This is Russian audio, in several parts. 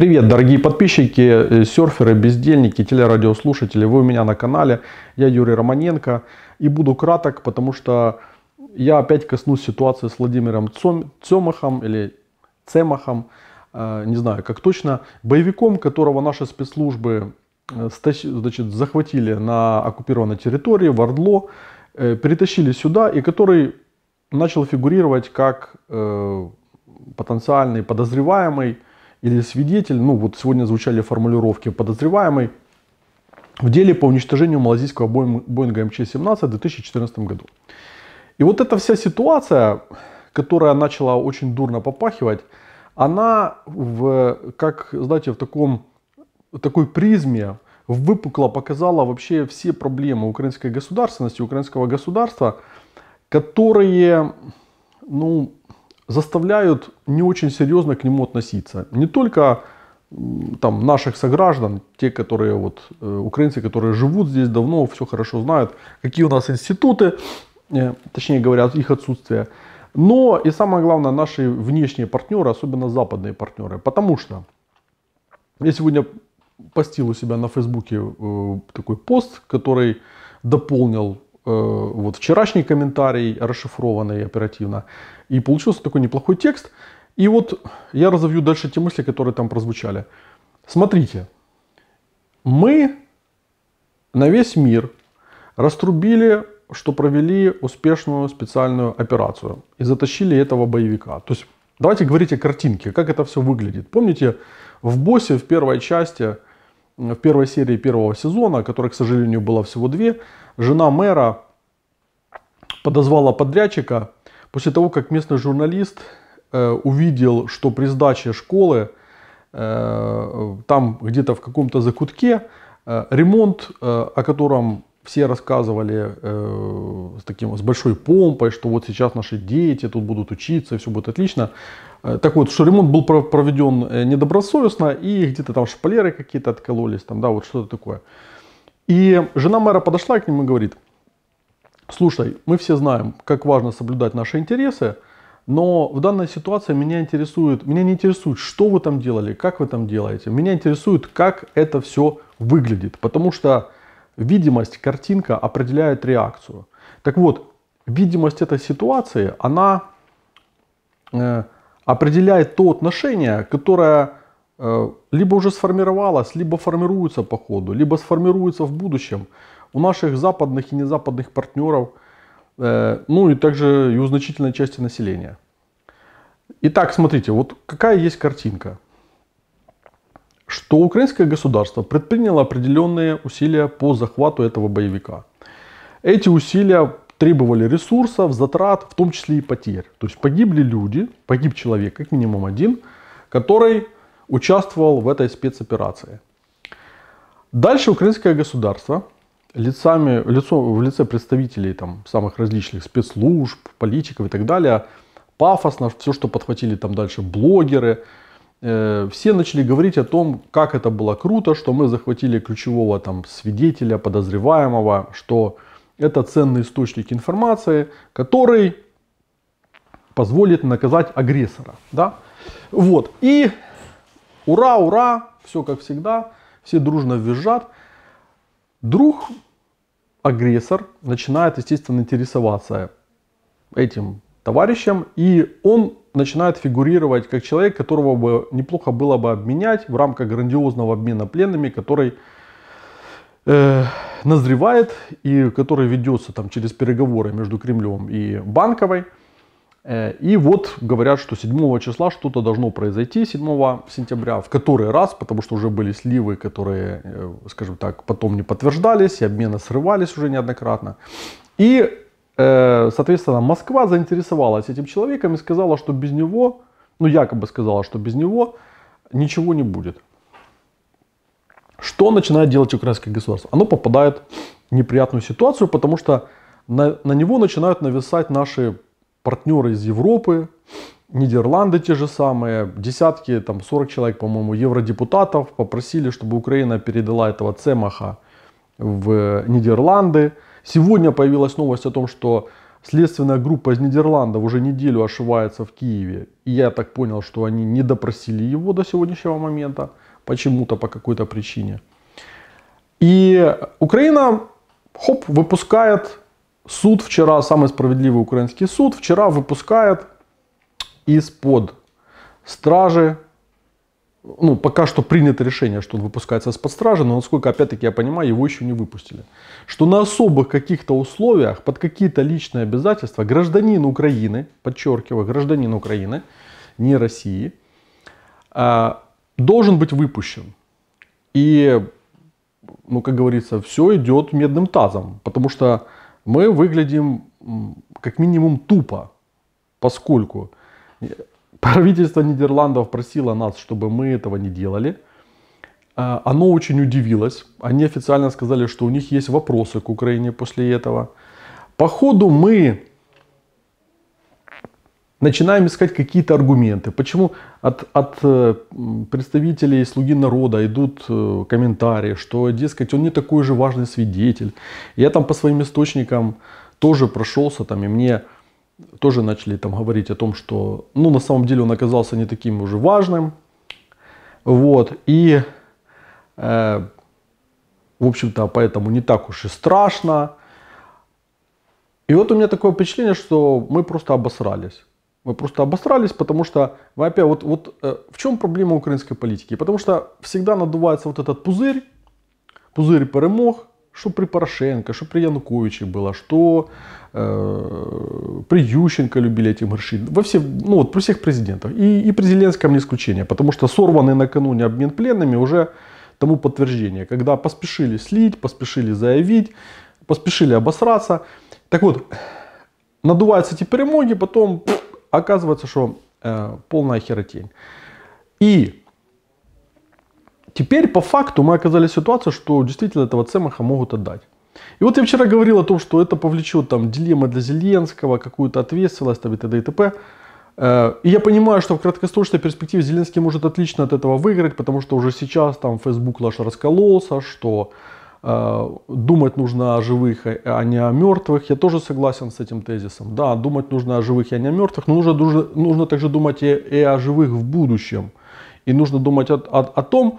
Привет, дорогие подписчики, э, серферы, бездельники, телерадиослушатели. Вы у меня на канале. Я Юрий Романенко. И буду краток, потому что я опять коснусь ситуации с Владимиром Цом, Цемахом или Цемахом, э, не знаю как точно, боевиком, которого наши спецслужбы э, значит, захватили на оккупированной территории, в Ордло, перетащили сюда, и который начал фигурировать как потенциальный подозреваемый или свидетель, ну вот сегодня звучали формулировки подозреваемый, в деле по уничтожению малазийского Боинга МЧ-17 в 2014 году. И вот эта вся ситуация, которая начала очень дурно попахивать, она в, как, знаете, в таком, такой призме выпукло показала вообще все проблемы украинской государственности, украинского государства, которые, ну, заставляют не очень серьезно к нему относиться. Не только там, наших сограждан, те, которые вот, э, украинцы, которые живут здесь давно, все хорошо знают, какие у нас институты, э, точнее говоря, их отсутствие. Но и самое главное, наши внешние партнеры, особенно западные партнеры. Потому что я сегодня постил у себя на Фейсбуке э, такой пост, который дополнил Э, вот вчерашний комментарий, расшифрованный оперативно. И получился такой неплохой текст. И вот я разовью дальше те мысли, которые там прозвучали. Смотрите, мы на весь мир раструбили, что провели успешную специальную операцию и затащили этого боевика. То есть давайте говорить о картинке, как это все выглядит. Помните, в боссе в первой части – в первой серии первого сезона, которой, к сожалению, было всего две, жена мэра подозвала подрядчика после того, как местный журналист э, увидел, что при сдаче школы э, там где-то в каком-то закутке э, ремонт, э, о котором все рассказывали э, с, таким, с большой помпой, что вот сейчас наши дети тут будут учиться, и все будет отлично. Э, так вот, что ремонт был проведен э, недобросовестно, и где-то там шпалеры какие-то откололись, там, да, вот что-то такое. И жена мэра подошла к ним и говорит, слушай, мы все знаем, как важно соблюдать наши интересы, но в данной ситуации меня интересует, меня не интересует, что вы там делали, как вы там делаете. Меня интересует, как это все выглядит. Потому что видимость, картинка определяет реакцию. Так вот, видимость этой ситуации, она э, определяет то отношение, которое э, либо уже сформировалось, либо формируется по ходу, либо сформируется в будущем у наших западных и незападных партнеров, э, ну и также и у значительной части населения. Итак, смотрите, вот какая есть картинка – что украинское государство предприняло определенные усилия по захвату этого боевика. Эти усилия требовали ресурсов, затрат, в том числе и потерь. То есть погибли люди, погиб человек, как минимум один, который участвовал в этой спецоперации. Дальше украинское государство лицами, лицо, в лице представителей там, самых различных спецслужб, политиков и так далее, пафосно, все, что подхватили там дальше блогеры – Э, все начали говорить о том, как это было круто, что мы захватили ключевого там свидетеля, подозреваемого, что это ценный источник информации, который позволит наказать агрессора. Да? Вот. И ура, ура, все как всегда, все дружно визжат. Друг агрессор начинает, естественно, интересоваться этим товарищем, и он начинает фигурировать как человек, которого бы неплохо было бы обменять в рамках грандиозного обмена пленными, который э, назревает и который ведется там через переговоры между Кремлем и Банковой. Э, и вот говорят, что 7 числа что-то должно произойти 7 сентября, в который раз, потому что уже были сливы, которые, э, скажем так, потом не подтверждались, и обмены срывались уже неоднократно. И Э, соответственно, Москва заинтересовалась этим человеком и сказала, что без него, ну якобы сказала, что без него ничего не будет. Что начинает делать украинское государство? Оно попадает в неприятную ситуацию, потому что на, на него начинают нависать наши партнеры из Европы, Нидерланды те же самые, десятки, там 40 человек, по-моему, евродепутатов попросили, чтобы Украина передала этого Цемаха в Нидерланды. Сегодня появилась новость о том, что следственная группа из Нидерландов уже неделю ошивается в Киеве. И я так понял, что они не допросили его до сегодняшнего момента. Почему-то, по какой-то причине. И Украина, хоп, выпускает суд вчера, самый справедливый украинский суд, вчера выпускает из-под стражи ну, пока что принято решение, что он выпускается из-под стражи, но, насколько, опять-таки, я понимаю, его еще не выпустили. Что на особых каких-то условиях, под какие-то личные обязательства, гражданин Украины, подчеркиваю, гражданин Украины, не России, а, должен быть выпущен. И, ну, как говорится, все идет медным тазом, потому что мы выглядим как минимум тупо, поскольку Правительство Нидерландов просило нас, чтобы мы этого не делали. А, оно очень удивилось. Они официально сказали, что у них есть вопросы к Украине после этого. По ходу мы начинаем искать какие-то аргументы. Почему от, от э, представителей «Слуги народа» идут э, комментарии, что, дескать, он не такой же важный свидетель. Я там по своим источникам тоже прошелся, там, и мне тоже начали там говорить о том, что, ну, на самом деле он оказался не таким уже важным. Вот, и, э, в общем-то, поэтому не так уж и страшно. И вот у меня такое впечатление, что мы просто обосрались. Мы просто обосрались, потому что, опять, вот, вот э, в чем проблема украинской политики? Потому что всегда надувается вот этот пузырь, пузырь перемог, что при Порошенко, что при Януковиче было, что э, при Ющенко любили эти грешить. Во все, ну вот при всех президентах. И, и при Зеленском не исключение, потому что сорванный накануне обмен пленными уже тому подтверждение, когда поспешили слить, поспешили заявить, поспешили обосраться. Так вот, надуваются эти перемоги, потом пфф, оказывается, что э, полная херотень. И теперь по факту мы оказались в ситуации, что действительно этого Цемаха могут отдать. И вот я вчера говорил о том, что это повлечет там дилемма для Зеленского, какую-то ответственность там, и т.д. и т.п. Э, и я понимаю, что в краткосрочной перспективе Зеленский может отлично от этого выиграть, потому что уже сейчас там Facebook наш раскололся, что э, думать нужно о живых, э, а не о мертвых. Я тоже согласен с этим тезисом. Да, думать нужно о живых, а не о мертвых, но нужно, нужно, нужно также думать и, и о живых в будущем. И нужно думать о, о, о том,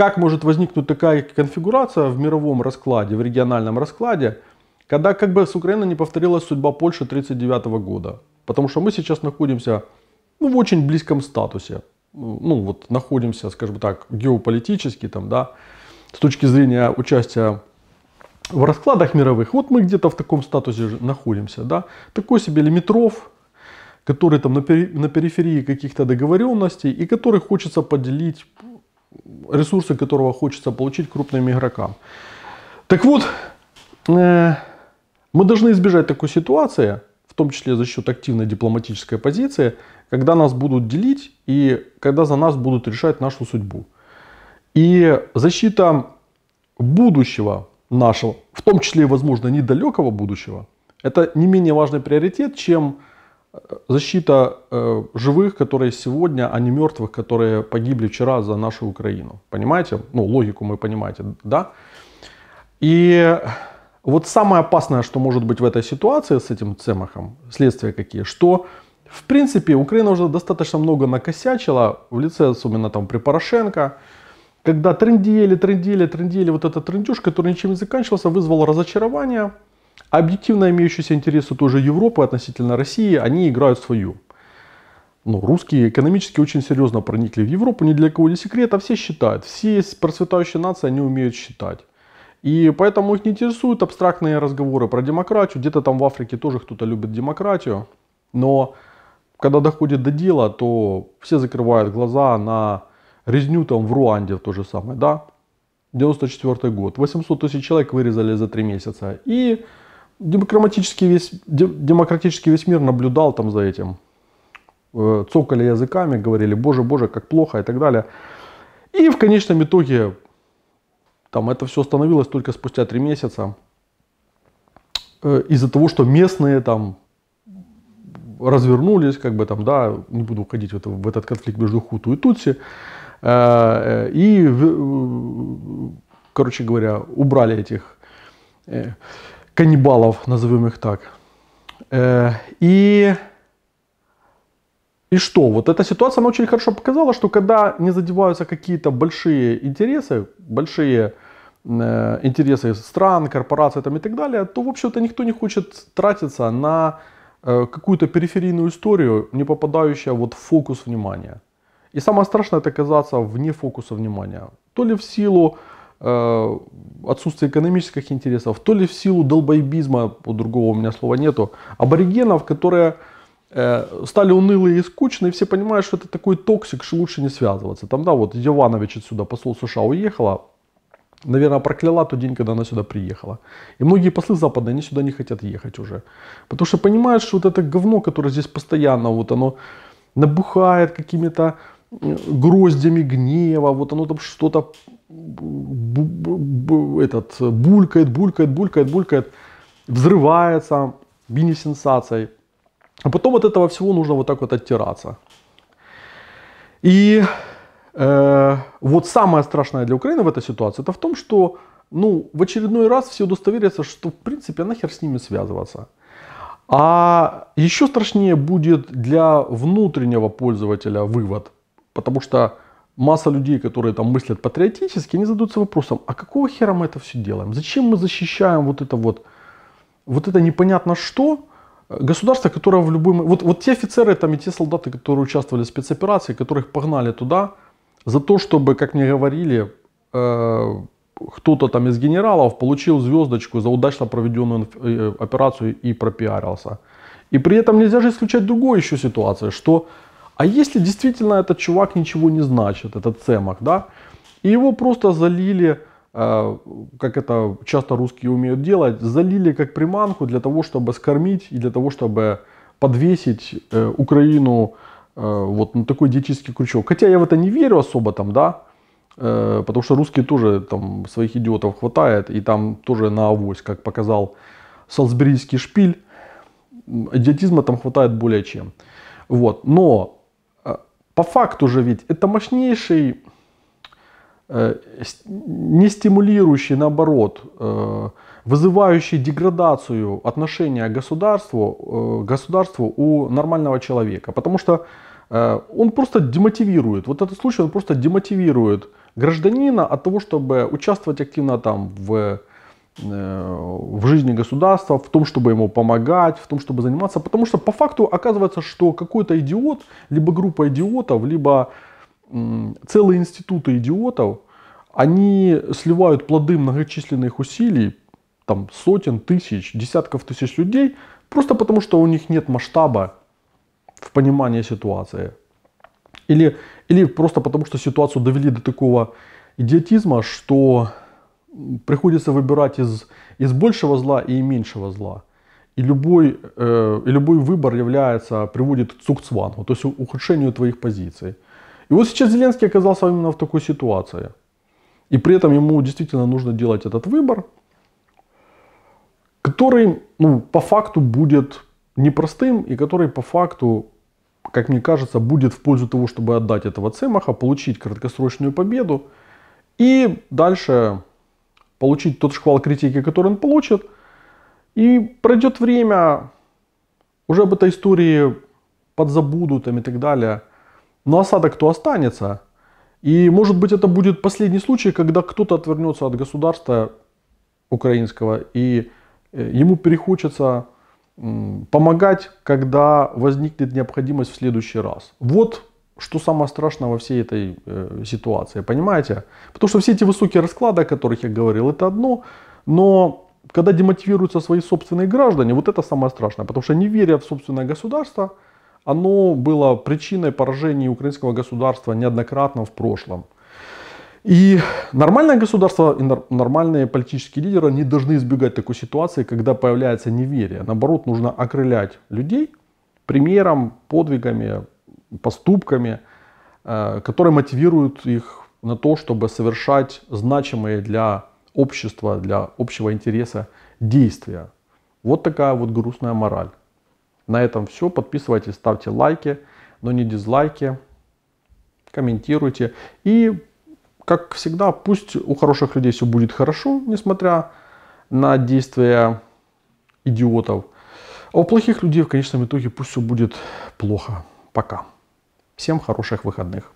как может возникнуть такая конфигурация в мировом раскладе, в региональном раскладе, когда как бы с Украиной не повторилась судьба Польши 1939 года? Потому что мы сейчас находимся ну, в очень близком статусе. Ну вот находимся, скажем так, геополитически там, да, с точки зрения участия в раскладах мировых. Вот мы где-то в таком статусе находимся, да. Такой себе лимитров, который там на периферии каких-то договоренностей и который хочется поделить ресурсы которого хочется получить крупным игрокам. Так вот, э, мы должны избежать такой ситуации, в том числе за счет активной дипломатической позиции, когда нас будут делить и когда за нас будут решать нашу судьбу. И защита будущего нашего, в том числе и, возможно, недалекого будущего, это не менее важный приоритет, чем защита э, живых, которые сегодня, а не мертвых, которые погибли вчера за нашу Украину. Понимаете? Ну, логику мы понимаете, да? И вот самое опасное, что может быть в этой ситуации с этим Цемахом, следствия какие, что, в принципе, Украина уже достаточно много накосячила, в лице особенно там при Порошенко, когда трендели, трендели, трендели, вот этот трендюш, который ничем не заканчивался, а вызвал разочарование – объективно имеющиеся интересы тоже Европы относительно России, они играют свою. Ну, русские экономически очень серьезно проникли в Европу, ни для кого не секрет, а все считают. Все процветающие нации, они умеют считать. И поэтому их не интересуют абстрактные разговоры про демократию. Где-то там в Африке тоже кто-то любит демократию. Но когда доходит до дела, то все закрывают глаза на резню там в Руанде то же самое, да? 94 год. 800 тысяч человек вырезали за три месяца. И демократический весь, демократический весь мир наблюдал там за этим. Э, цокали языками, говорили, боже, боже, как плохо и так далее. И в конечном итоге там это все остановилось только спустя три месяца э, из-за того, что местные там развернулись, как бы там, да, не буду уходить в, это, в этот конфликт между Хуту и Тутси, э, и, короче говоря, убрали этих э, каннибалов, назовем их так. Э, и, и что? Вот эта ситуация, она очень хорошо показала, что когда не задеваются какие-то большие интересы, большие э, интересы стран, корпораций там и так далее, то, в общем-то, никто не хочет тратиться на э, какую-то периферийную историю, не попадающую вот в фокус внимания. И самое страшное это оказаться вне фокуса внимания. То ли в силу Э, отсутствие экономических интересов, то ли в силу долбоебизма, у другого у меня слова нету, аборигенов, которые э, стали унылые и скучные, все понимают, что это такой токсик, что лучше не связываться. Там, да, вот Йованович отсюда, посол США, уехала, наверное, прокляла тот день, когда она сюда приехала. И многие послы западные, они сюда не хотят ехать уже. Потому что понимают, что вот это говно, которое здесь постоянно, вот оно набухает какими-то э, гроздями гнева, вот оно там что-то этот, булькает, булькает, булькает, булькает, взрывается мини-сенсацией. А потом от этого всего нужно вот так вот оттираться. И э, вот самое страшное для Украины в этой ситуации, это в том, что ну, в очередной раз все удостоверятся, что в принципе нахер с ними связываться. А еще страшнее будет для внутреннего пользователя вывод, потому что масса людей, которые там мыслят патриотически, они задаются вопросом, а какого хера мы это все делаем? Зачем мы защищаем вот это вот, вот это непонятно что, э, государство, которое в любой... Вот, вот те офицеры там и те солдаты, которые участвовали в спецоперации, которых погнали туда за то, чтобы, как мне говорили, э, кто-то там из генералов получил звездочку за удачно проведенную э, операцию и пропиарился. И при этом нельзя же исключать другую еще ситуацию, что а если действительно этот чувак ничего не значит, этот Цемах, да, и его просто залили, э, как это часто русские умеют делать, залили как приманку для того, чтобы скормить и для того, чтобы подвесить э, Украину э, вот на такой диетический крючок. Хотя я в это не верю особо там, да, э, потому что русские тоже там своих идиотов хватает, и там тоже на авось, как показал Салсберийский шпиль, идиотизма там хватает более чем. Вот. Но по факту же ведь это мощнейший, э, не стимулирующий, наоборот, э, вызывающий деградацию отношения к государству, э, государству у нормального человека. Потому что э, он просто демотивирует, вот этот случай он просто демотивирует гражданина от того, чтобы участвовать активно там в в жизни государства, в том, чтобы ему помогать, в том, чтобы заниматься. Потому что по факту оказывается, что какой-то идиот, либо группа идиотов, либо целые институты идиотов, они сливают плоды многочисленных усилий, там сотен, тысяч, десятков тысяч людей, просто потому что у них нет масштаба в понимании ситуации. Или, или просто потому что ситуацию довели до такого идиотизма, что приходится выбирать из, из большего зла и меньшего зла. И любой, э, и любой выбор является, приводит к цукцвангу, то есть ухудшению твоих позиций. И вот сейчас Зеленский оказался именно в такой ситуации. И при этом ему действительно нужно делать этот выбор, который ну, по факту будет непростым и который по факту, как мне кажется, будет в пользу того, чтобы отдать этого Цемаха, получить краткосрочную победу и дальше получить тот шквал критики, который он получит. И пройдет время, уже об этой истории подзабудут там, и так далее. Но осадок кто останется. И может быть это будет последний случай, когда кто-то отвернется от государства украинского и э, ему перехочется помогать, когда возникнет необходимость в следующий раз. Вот что самое страшное во всей этой э, ситуации, понимаете? Потому что все эти высокие расклады, о которых я говорил, это одно, но когда демотивируются свои собственные граждане, вот это самое страшное, потому что неверие в собственное государство, оно было причиной поражения украинского государства неоднократно в прошлом. И нормальное государство и нормальные политические лидеры не должны избегать такой ситуации, когда появляется неверие. Наоборот, нужно окрылять людей примером, подвигами, поступками, э, которые мотивируют их на то, чтобы совершать значимые для общества, для общего интереса действия. Вот такая вот грустная мораль. На этом все. Подписывайтесь, ставьте лайки, но не дизлайки. Комментируйте. И, как всегда, пусть у хороших людей все будет хорошо, несмотря на действия идиотов. А у плохих людей в конечном итоге пусть все будет плохо. Пока. Всем хороших выходных.